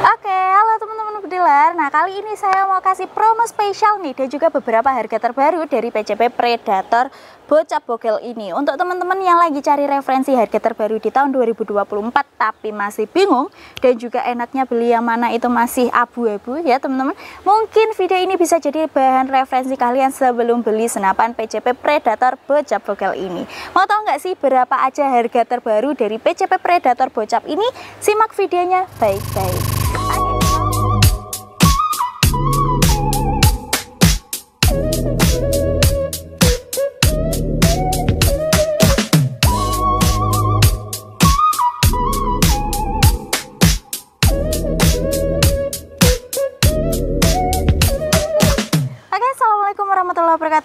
Oke, halo teman-teman pediler. Nah, kali ini saya mau kasih promo spesial nih dan juga beberapa harga terbaru dari PCP Predator Bocap Bogel ini. Untuk teman-teman yang lagi cari referensi harga terbaru di tahun 2024 tapi masih bingung dan juga enaknya beli yang mana itu masih abu-abu ya, teman-teman. Mungkin video ini bisa jadi bahan referensi kalian sebelum beli senapan PCP Predator Bocap Bogel ini. Mau tahu nggak sih berapa aja harga terbaru dari PCP Predator Bocap ini? Simak videonya baik-baik.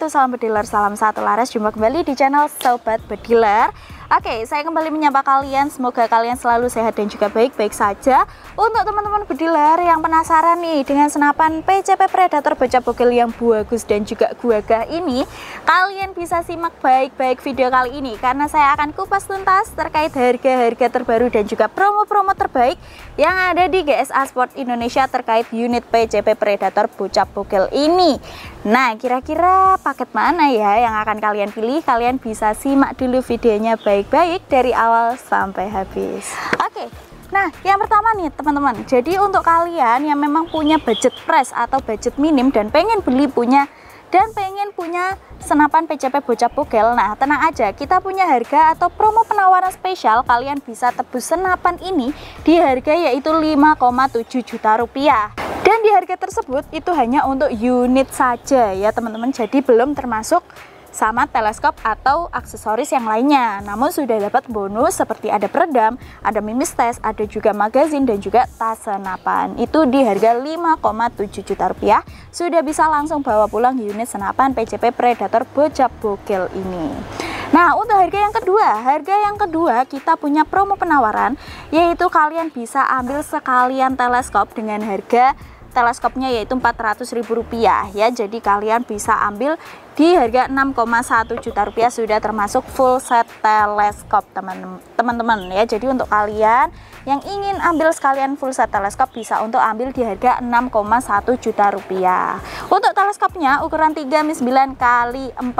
Salam bediler, salam satu laras. Jumpa kembali di channel Sobat Bediler. Oke, okay, saya kembali menyapa kalian. Semoga kalian selalu sehat dan juga baik-baik saja. Untuk teman-teman bediler yang penasaran nih dengan senapan PCP Predator Bocah Bogel yang bagus dan juga guagah ini, kalian bisa simak baik-baik video kali ini karena saya akan kupas tuntas terkait harga-harga terbaru dan juga promo-promo terbaik yang ada di GSA Sport Indonesia terkait unit PCP Predator Bocah Bogel ini. Nah, kira-kira paket mana ya yang akan kalian pilih? Kalian bisa simak dulu videonya baik baik-baik dari awal sampai habis. Oke, Nah, yang pertama nih teman-teman, jadi untuk kalian yang memang punya budget press atau budget minim dan pengen beli punya dan pengen punya senapan PCP bocah pukel, nah tenang aja, kita punya harga atau promo penawaran spesial, kalian bisa tebus senapan ini di harga yaitu 5,7 juta rupiah. Dan di harga tersebut itu hanya untuk unit saja ya teman-teman, jadi belum termasuk sama teleskop atau aksesoris yang lainnya. Namun sudah dapat bonus seperti ada peredam, ada mimis test, ada juga magazin dan juga tas senapan. Itu di harga 5,7 juta rupiah. Sudah bisa langsung bawa pulang unit senapan PCP Predator Bocap Bokel ini. Nah, untuk harga yang kedua, harga yang kedua kita punya promo penawaran yaitu kalian bisa ambil sekalian teleskop dengan harga teleskopnya yaitu Rp400.000 ya. Jadi kalian bisa ambil di harga 6,1 juta rupiah sudah termasuk full set teleskop teman-teman ya jadi untuk kalian yang ingin ambil sekalian full set teleskop bisa untuk ambil di harga 6,1 juta rupiah untuk teleskopnya ukuran 3 mis 9 kali 40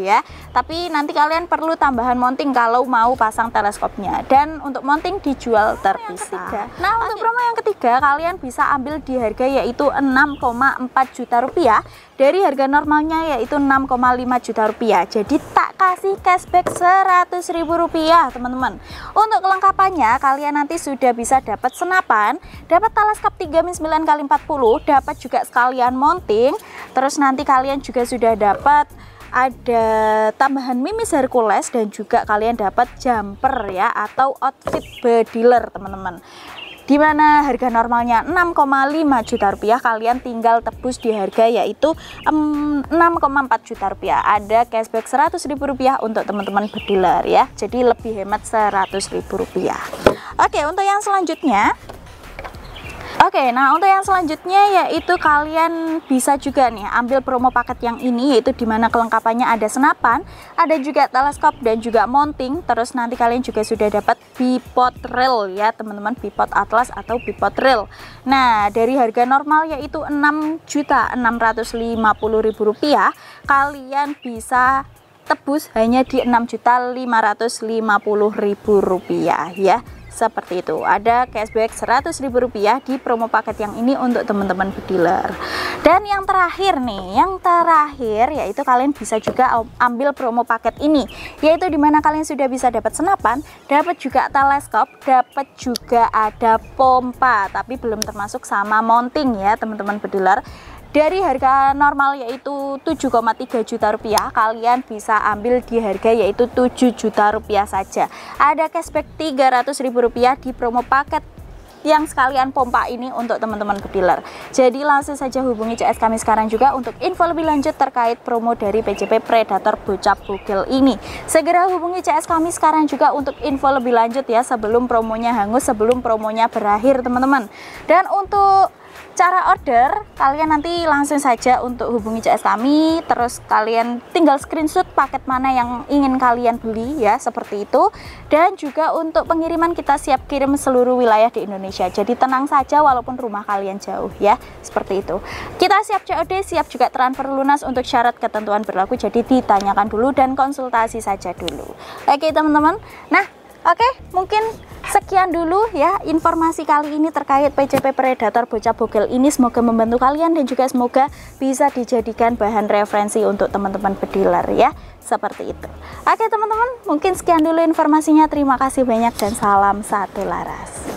ya tapi nanti kalian perlu tambahan mounting kalau mau pasang teleskopnya dan untuk mounting dijual terpisah nah, nah untuk promo yang ketiga kalian bisa ambil di harga yaitu 6,4 juta rupiah dari harga normalnya ya yaitu 6,5 juta rupiah jadi tak kasih cashback 100 ribu rupiah teman-teman untuk kelengkapannya kalian nanti sudah bisa dapat senapan dapat talas kap 3 min 9 kali 40 dapat juga sekalian mounting terus nanti kalian juga sudah dapat ada tambahan mimis Hercules dan juga kalian dapat jumper ya atau outfit bediler teman-teman di mana harga normalnya 6,5 juta rupiah kalian tinggal tebus di harga yaitu 6,4 juta rupiah ada cashback 100 ribu rupiah untuk teman-teman berdealer ya jadi lebih hemat 100 ribu rupiah oke untuk yang selanjutnya Oke, okay, nah untuk yang selanjutnya yaitu kalian bisa juga nih ambil promo paket yang ini yaitu di mana kelengkapannya ada senapan, ada juga teleskop dan juga mounting, terus nanti kalian juga sudah dapat bipod rail ya teman-teman bipod atlas atau bipod rail. Nah dari harga normal yaitu enam juta rp rupiah, kalian bisa tebus hanya di enam juta rp rupiah ya seperti itu ada cashback Rp100.000 di promo paket yang ini untuk teman-teman pediler dan yang terakhir nih yang terakhir yaitu kalian bisa juga ambil promo paket ini yaitu dimana kalian sudah bisa dapat senapan dapat juga teleskop dapat juga ada pompa tapi belum termasuk sama mounting ya teman-teman bediler dari harga normal yaitu 7,3 juta rupiah, kalian bisa ambil di harga yaitu 7 juta rupiah saja. Ada cashback 300 ribu rupiah di promo paket yang sekalian pompa ini untuk teman-teman pediler. Jadi langsung saja hubungi CS kami sekarang juga untuk info lebih lanjut terkait promo dari PJP Predator Bocap Bugil ini. Segera hubungi CS kami sekarang juga untuk info lebih lanjut ya sebelum promonya hangus, sebelum promonya berakhir teman-teman. Dan untuk Cara order, kalian nanti langsung saja untuk hubungi CS kami, terus kalian tinggal screenshot paket mana yang ingin kalian beli ya, seperti itu. Dan juga untuk pengiriman kita siap kirim seluruh wilayah di Indonesia. Jadi tenang saja walaupun rumah kalian jauh ya, seperti itu. Kita siap COD, siap juga transfer lunas untuk syarat ketentuan berlaku. Jadi ditanyakan dulu dan konsultasi saja dulu. Oke, teman-teman. Nah, Oke, mungkin sekian dulu ya informasi kali ini terkait PCP Predator Bocah Bogel ini semoga membantu kalian dan juga semoga bisa dijadikan bahan referensi untuk teman-teman pediler ya seperti itu oke teman-teman mungkin sekian dulu informasinya terima kasih banyak dan salam satu laras